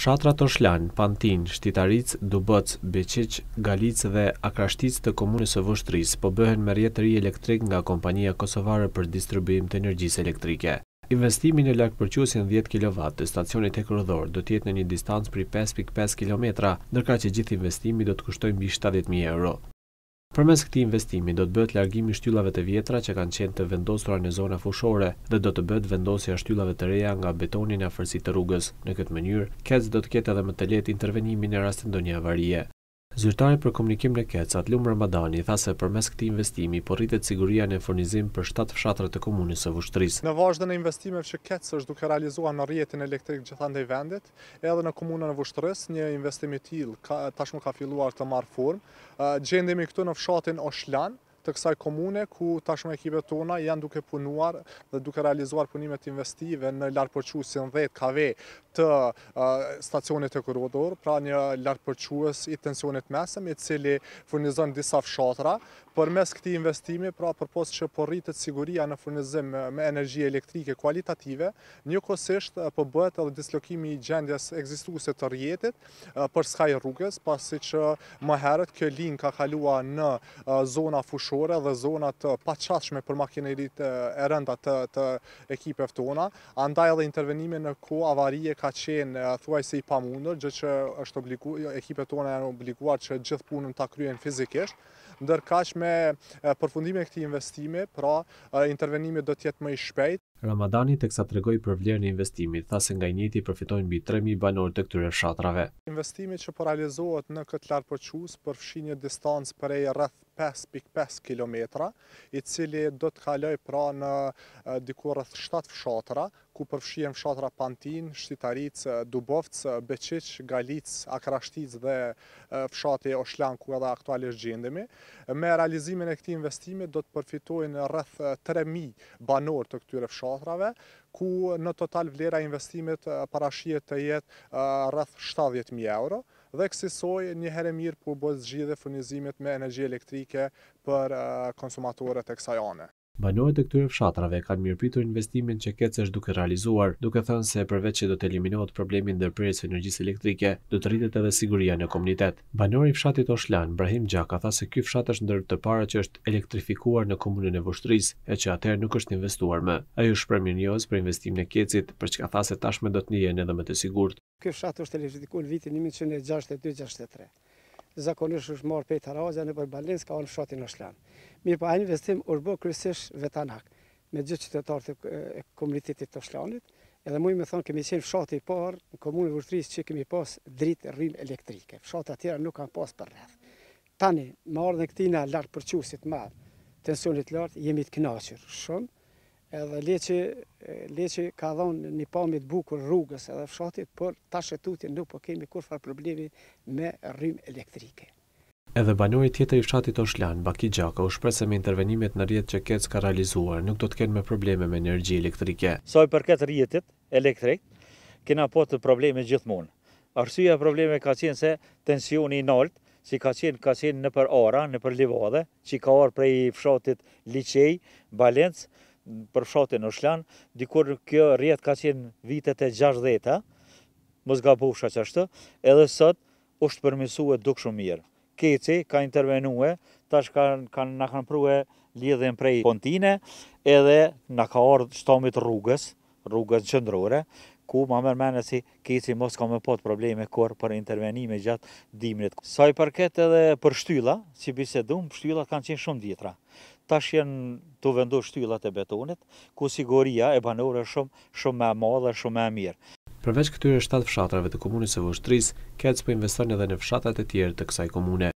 Shatra Toshlan, Pantin, Shtitaric, Dubëc, Beqic, Galic dhe Akrashtic të Komunisë e Vështris po bëhen me ri elektrik nga Kompanija Kosovare për distribuim të energjisë elektrike. Investimin e lakë përqusin 10 kW të stacionit e kërëdhor do tjetë në një distancë pri 5.5 km, nërka që gjithë investimi do të kushtojnë bi 70.000 euro. Për mes këti investimi, do të bëtë largimi shtyllave të vjetra që kanë qenë të vendosura në zona fushore dhe do të bëtë vendosja shtyllave të reja nga betonin e fërsi të rrugës. Në këtë mënyrë, kec do të ketë edhe më të letë intervenimin e rastin do një avarie. Zyrtari për komunikim në Kecat, Lumë Ramadani, tha se përmes këti investimi, po rritet siguria në fornizim për 7 fshatre të komunisë e vushtërisë. Në vazhde në investimeve që Kecë është duke realizua në rjetin elektrik gjithande vendit, edhe në komunën e vushtërisë, një investimi t'il tashmë ka filluar të marë formë. Gjendemi këtu në fshatin Oshlan, të kësaj komune, ku tashmë ekipet tona janë duke punuar dhe duke realizuar punimet investive në larë 10 kave të stacionit e korodor, pra një lartëpërques i tensionit mesëm, i cili furnizën disa fshatra. Për mes këti investimi, pra për pos që porritët siguria në furnizim me energji elektrike kualitative, një kosisht përbët po edhe dislokimi i gjendjes egzistuset të rjetit për skaj rrugës, pasi që më herët kjo linë ka kalua në zona fushore dhe zonat pachashme për makinerit e rënda të ekipev tona, andaj edhe intervenimi në ku avarie ka qenë thuaj se i pamundër, gjë që është jo, ekipet tonë janë obliguar që gjithë punën të kryen fizikisht, ndërkash me përfundime këti investimi, pra intervenimi do tjetë më i shpejt, Ramadani teksa tregoi për vlerën e investimit, tha se nga i njëjti përfitojnë mbi 3000 banorë të këtyre fshatrave. Investimit që po në këtë larpërçus përfshin një distancë prej rreth 5.5 kilometra, i cili do të kaloj pra në diku rreth 7 fshatra, ku përfshihen fshatra Pantin, Shtitaric, Dubovc, Beqic, Galic, Akrashtic dhe fshati Oshlan ku edhe aktualisht gjendemi. Me realizimin e këtij investimi do të përfitojnë rreth 3000 banor të këtyre fshatrave katrave, ku në total vlera investimit eh, parashiet të jetë eh, rrëth 70.000 euro, dhe kësisoj një herë mirë për po bëzgjidhe furnizimit me energi elektrike për eh, konsumatorët e kësajane. Banorët e këtyre fshatrave kanë mirëpritur investimin që Kec është duke realizuar, duke thënë se përveç që do të eliminohet problemi ndërprerjes së energjisë elektrike, do të rritet edhe siguria në komunitet. Banori i fshatit Oshlan, Ibrahim Gjaka, tha se ky fshat është ndër të para që është elektrifikuar në komunën e Vushtrisë e që atëherë nuk është investuar më. Ai ju shpreh mirënjohës për investimin e Kecit, për çka tha se tashmë do të ndihen edhe më të sigurt. Ky fshat është vitin 1962-63 zakonisht është marrë pejtë arazja në bërbalinës, ka onë shatin në shlanë. Mirë po, a investim është bërë kryësish vetanak, me gjithë qytetarët e komunitetit të shlanit, edhe mujë me thonë kemi qenë fshati parë në komunë vërtërisë që kemi pas dritë rrim elektrike. Fshatë atjera nuk kanë pas për rrëth. Tani, marrë dhe këtina lartë përqusit madhë, tensionit lartë, jemi të knaqër shumë, edhe leqi, leqi ka dhonë një pamit bukur rrugës edhe fshatit, por ta shetutin nuk po kemi kur farë problemi me rrim elektrike. Edhe banori tjetër i fshatit Oshlan, Baki Gjaka, u shpresë me intervenimet në rjetë që kecë ka realizuar, nuk do të kenë me probleme me energji elektrike. Soj për këtë rjetit elektrik, kena po të probleme gjithmonë. Arsia probleme ka qenë se tensioni i nalt, si ka qenë, ka qenë në për ara, në për livodhe, që ka orë prej fshatit Licej, Balencë, për fshatin në Shlan, dikur kjo rjetë ka qenë vitet e gjasht dheta, mos ga bufësha që ashtë, edhe sot është përmisu e shumë mirë. Keci ka intervenu e, tash ka, në kanë pru e lidhën prej pontine, edhe në ka ardhë shtomit rrugës, rrugës qëndrore, ku ma mërmene si keci mos ka me pot probleme kur për intervenime gjatë dimrit. Sa i përket edhe për shtylla, si bisedum, shtylla kanë qenë shumë ditra ta janë të vendu shtyllat e betonit, ku siguria e banore shumë, shumë me ma dhe shumë me mirë. Përveç këtyre 7 fshatrave të komunisë e vështëris, këtës për po investojnë edhe në fshatat e tjerë të kësaj komune.